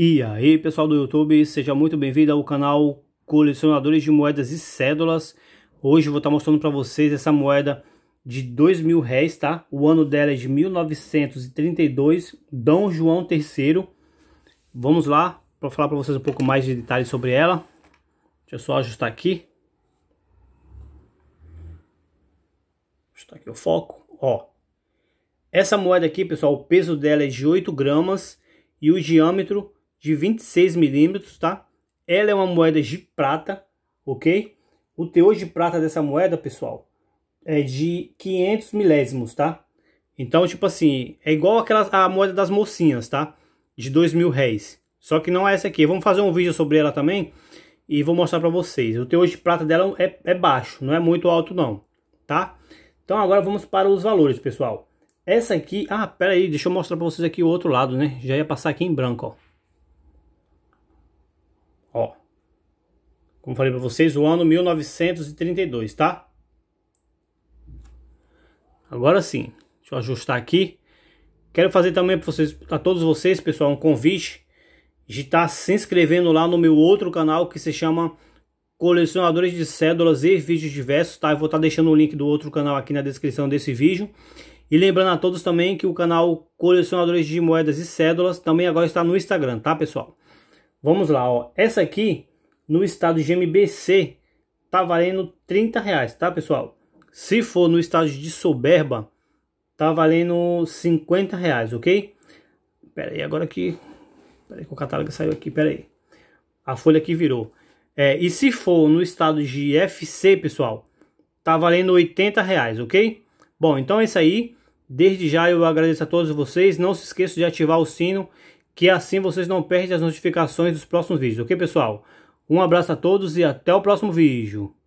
E aí pessoal do YouTube, seja muito bem-vindo ao canal Colecionadores de Moedas e Cédulas Hoje vou estar mostrando para vocês essa moeda de dois mil réis, tá? O ano dela é de 1932, Dom João III Vamos lá, para falar para vocês um pouco mais de detalhes sobre ela Deixa eu só ajustar aqui Ajustar aqui o foco, ó Essa moeda aqui pessoal, o peso dela é de 8 gramas e o diâmetro de 26 milímetros, tá? Ela é uma moeda de prata, ok? O teor de prata dessa moeda, pessoal, é de 500 milésimos, tá? Então, tipo assim, é igual aquela a moeda das mocinhas, tá? De 2 mil réis. Só que não é essa aqui. Vamos fazer um vídeo sobre ela também e vou mostrar pra vocês. O teor de prata dela é, é baixo, não é muito alto não, tá? Então agora vamos para os valores, pessoal. Essa aqui... Ah, pera aí, deixa eu mostrar pra vocês aqui o outro lado, né? Já ia passar aqui em branco, ó. como falei para vocês, o ano 1932, tá? Agora sim, deixa eu ajustar aqui. Quero fazer também para todos vocês, pessoal, um convite de estar tá se inscrevendo lá no meu outro canal que se chama Colecionadores de Cédulas e Vídeos Diversos, tá? Eu vou estar tá deixando o link do outro canal aqui na descrição desse vídeo. E lembrando a todos também que o canal Colecionadores de Moedas e Cédulas também agora está no Instagram, tá, pessoal? Vamos lá, ó. Essa aqui no estado de MBC tá valendo 30 reais, tá pessoal? Se for no estado de soberba, tá valendo 50 reais, ok? Pera aí, agora que... Pera aí que o catálogo saiu aqui, pera aí. A folha aqui virou. É, e se for no estado de FC, pessoal, tá valendo 80 reais, ok? Bom, então é isso aí. Desde já eu agradeço a todos vocês. Não se esqueça de ativar o sino, que assim vocês não perdem as notificações dos próximos vídeos, ok, pessoal? Um abraço a todos e até o próximo vídeo.